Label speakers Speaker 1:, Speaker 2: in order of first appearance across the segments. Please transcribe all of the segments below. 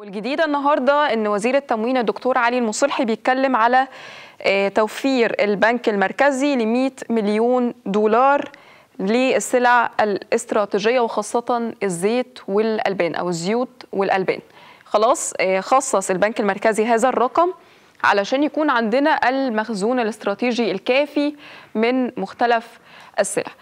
Speaker 1: والجديدة النهاردة أن وزير التموين الدكتور علي المصلحي بيتكلم على آه، توفير البنك المركزي ل 100 مليون دولار للسلع الاستراتيجية وخاصة الزيت والألبان أو الزيوت والألبان خلاص آه، خصص البنك المركزي هذا الرقم علشان يكون عندنا المخزون الاستراتيجي الكافي من مختلف السلع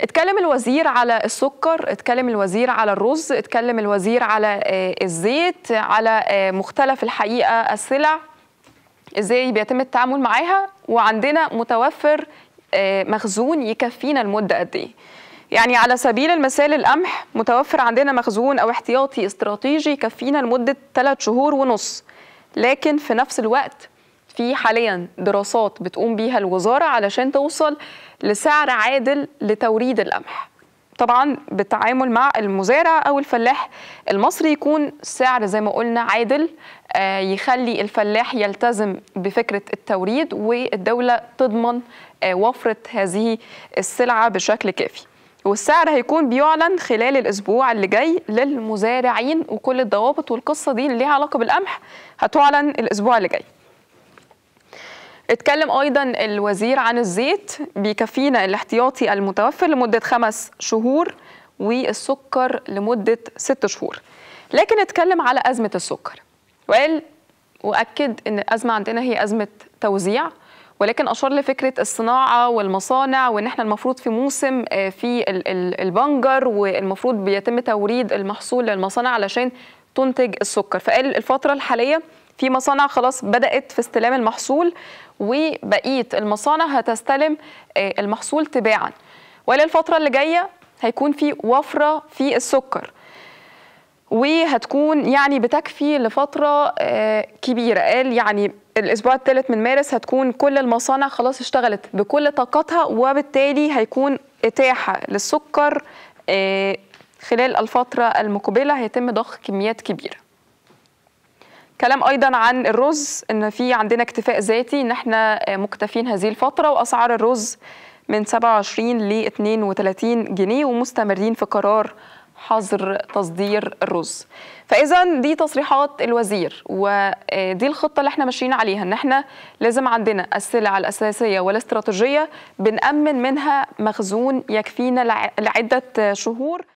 Speaker 1: اتكلم الوزير على السكر اتكلم الوزير على الرز اتكلم الوزير على آه، الزيت على آه، مختلف الحقيقة السلع ازاي بيتم التعامل معاها وعندنا متوفر آه، مخزون يكفينا المدة قد ايه يعني على سبيل المثال القمح متوفر عندنا مخزون او احتياطي استراتيجي يكفينا لمدة 3 شهور ونص لكن في نفس الوقت في حاليا دراسات بتقوم بيها الوزاره علشان توصل لسعر عادل لتوريد القمح طبعا بالتعامل مع المزارع او الفلاح المصري يكون سعر زي ما قلنا عادل آه، يخلي الفلاح يلتزم بفكره التوريد والدوله تضمن آه، وفره هذه السلعه بشكل كافي والسعر هيكون بيعلن خلال الاسبوع اللي جاي للمزارعين وكل الضوابط والقصه دي اللي ليها علاقه بالقمح هتعلن الاسبوع اللي جاي اتكلم ايضا الوزير عن الزيت بيكفينا الاحتياطي المتوفر لمده خمس شهور والسكر لمده ست شهور لكن اتكلم على ازمه السكر وقال واكد ان الازمه عندنا هي ازمه توزيع ولكن اشار لفكره الصناعه والمصانع وان احنا المفروض في موسم آه، في البنجر والمفروض بيتم توريد المحصول للمصانع علشان تنتج السكر فقال الفتره الحاليه في مصانع خلاص بدأت في استلام المحصول وبقية المصانع هتستلم آه، المحصول تباعا وللفترة اللي جاية هيكون في وفرة في السكر وهتكون يعني بتكفي لفترة آه، كبيرة قال يعني الأسبوع الثالث من مارس هتكون كل المصانع خلاص اشتغلت بكل طاقتها وبالتالي هيكون إتاحة للسكر آه، خلال الفترة المقبلة هيتم ضخ كميات كبيرة كلام ايضا عن الرز ان في عندنا اكتفاء ذاتي ان احنا آه، مكتفين هذه الفتره واسعار الرز من 27 ل 32 جنيه ومستمرين في قرار حظر تصدير الرز فاذا دي تصريحات الوزير ودي آه، الخطه اللي احنا ماشيين عليها ان احنا لازم عندنا السلع الاساسيه والاستراتيجيه بنامن منها مخزون يكفينا لعده شهور